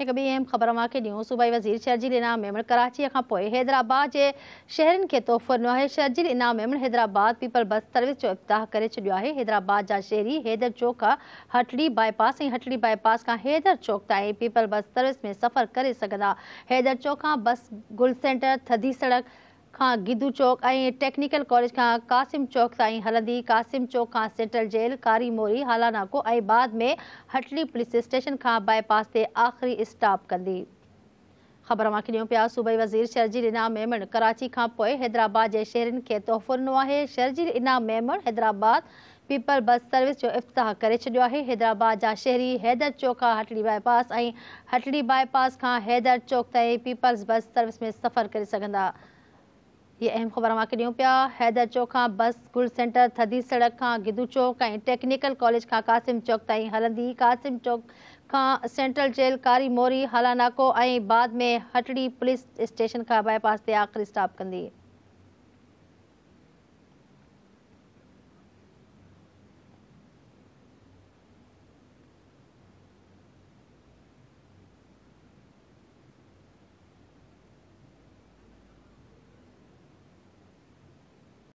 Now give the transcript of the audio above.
एक बी अहम ख़बर के ॾींहुं सूबाई वज़ीर शर्जील इनाम मेमण कराची का पोइ हैदराबाद के शहर के तोहफ़ो दिनों है Sharjeel Inam Memon Hyderabad people bus service को इफ़्ताह कर हैदराबाद जहा शहरी हैदर चौक का हटड़ी बैपास हटड़ी बाईपास का हैदर चौक ताईं पीपल बस सर्विस में सफ़र कर सदा हैदर चौक का बस गुल सेंटर थदी सड़क ખા ગિધુ ચોક આઈ ટેકનિકલ કોલેજ કા કાસિમ ચોક સાઈ હલંદી કાસિમ ચોક કા સેન્ટ્રલ જેલ કારી મૌરી હાલાનાકો આઈ બાદ મે હટલી પોલીસ સ્ટેશન કા બાયપાસ તે આખરી સ્ટોપ કદી ખબરવા કીઓ પ્યા સબહી વзир શરજી ઇનામ મેમણ કરાચી કા પોય હૈદરાબાદ જે શહેરન કે તૌફન નો આહે Sharjeel Inam Memon Hyderabad people bus service જો ઇફત તા કર ચ્યો આહે હૈદરાબાદ જા શહેરી હૈદર ચોકા હટલી બાયપાસ આઈ હટલી બાયપાસ કા હૈદર ચોક તે પીપલ્સ બસ સર્વિસ મે સફર કરી સકંદા ये अहम ख़बर अवां ॾियूं हैदर चौक का बस गुल सेंटर थदी सड़क का गिदू चौक टेक्निकल कॉलेज का कासिम चौक ताईं हलंदी कासिम चौक का सेंट्रल जेल कारी मोरी हालानाको ऐं बाद में हटड़ी पुलिस स्टेशन का बाईपास ते आख़िरी स्टॉप कंदी